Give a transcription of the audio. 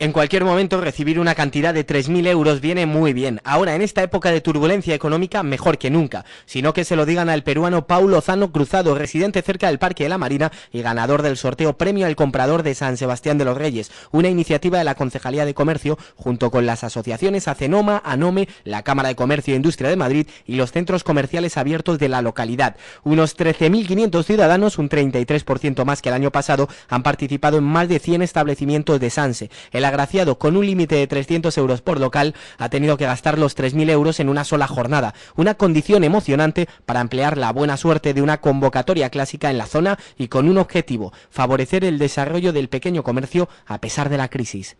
En cualquier momento recibir una cantidad de 3.000 euros viene muy bien. Ahora, en esta época de turbulencia económica, mejor que nunca. Sino que se lo digan al peruano Paulo Zano Cruzado, residente cerca del Parque de la Marina y ganador del sorteo Premio al Comprador de San Sebastián de los Reyes, una iniciativa de la Concejalía de Comercio junto con las asociaciones Acenoma, Anome, la Cámara de Comercio e Industria de Madrid y los centros comerciales abiertos de la localidad. Unos 13.500 ciudadanos, un 33% más que el año pasado, han participado en más de 100 establecimientos de Sanse el agraciado con un límite de 300 euros por local ha tenido que gastar los 3.000 euros en una sola jornada, una condición emocionante para emplear la buena suerte de una convocatoria clásica en la zona y con un objetivo, favorecer el desarrollo del pequeño comercio a pesar de la crisis.